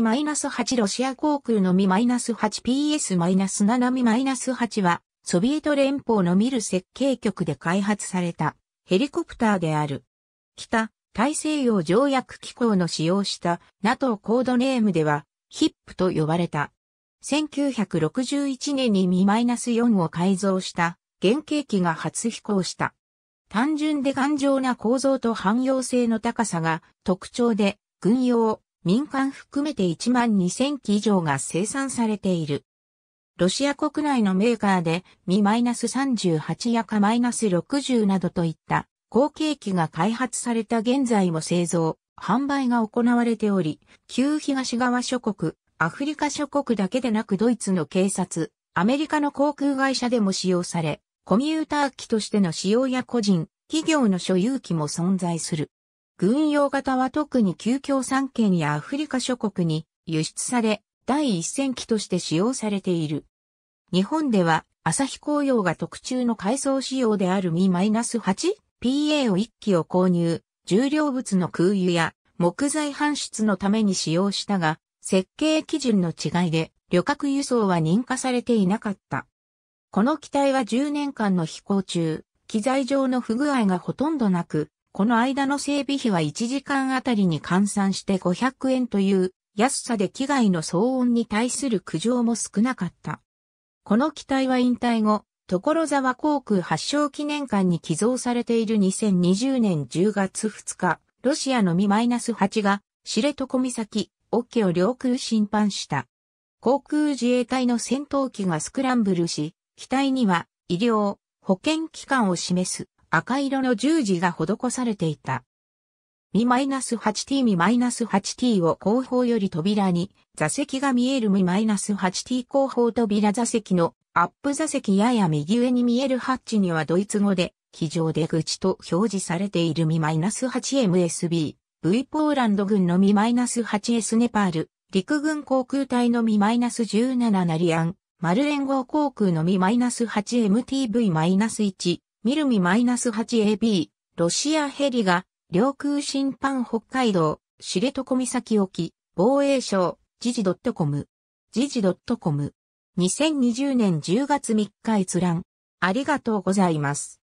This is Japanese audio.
ナス8ロシア航空のナス8 p s 7 m 8は、ソビエト連邦のミル設計局で開発されたヘリコプターである。北、大西洋条約機構の使用した NATO コードネームでは、ヒップと呼ばれた。1961年にナス4を改造した原型機が初飛行した。単純で頑丈な構造と汎用性の高さが特徴で、軍用、民間含めて1万2000機以上が生産されている。ロシア国内のメーカーで、ミ -38 やス -60 などといった後継機が開発された現在も製造、販売が行われており、旧東側諸国、アフリカ諸国だけでなくドイツの警察、アメリカの航空会社でも使用され、コミューター機としての使用や個人、企業の所有機も存在する。軍用型は特に旧共産圏やアフリカ諸国に輸出され、第一戦機として使用されている。日本では、朝日工業が特注の改装仕様であるミ -8PA を1機を購入、重量物の空輸や木材搬出のために使用したが、設計基準の違いで旅客輸送は認可されていなかった。この機体は10年間の飛行中、機材上の不具合がほとんどなく、この間の整備費は1時間あたりに換算して500円という安さで機外の騒音に対する苦情も少なかった。この機体は引退後、所沢航空発祥記念館に寄贈されている2020年10月2日、ロシアのミ -8 が知床岬、沖を領空侵犯した。航空自衛隊の戦闘機がスクランブルし、機体には医療、保健機関を示す赤色の十字が施されていた。ナス8 t ナス8 t を後方より扉に座席が見えるナス8 t 後方扉座席のアップ座席やや右上に見えるハッチにはドイツ語で非常出口と表示されているナス8 m s b V ポーランド軍のナス8 s ネパール陸軍航空隊のナス1 7ナリアンマル連合航空のナス8 m t v 1ミルミ -8AB、ロシアヘリが、領空侵犯北海道、知床岬沖、防衛省、時事 .com。時事 .com。2020年10月3日閲覧。ありがとうございます。